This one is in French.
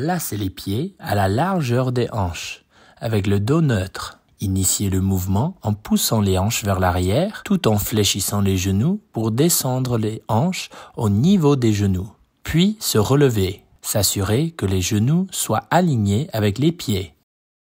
Placez les pieds à la largeur des hanches, avec le dos neutre. Initiez le mouvement en poussant les hanches vers l'arrière tout en fléchissant les genoux pour descendre les hanches au niveau des genoux, puis se relever. S'assurer que les genoux soient alignés avec les pieds.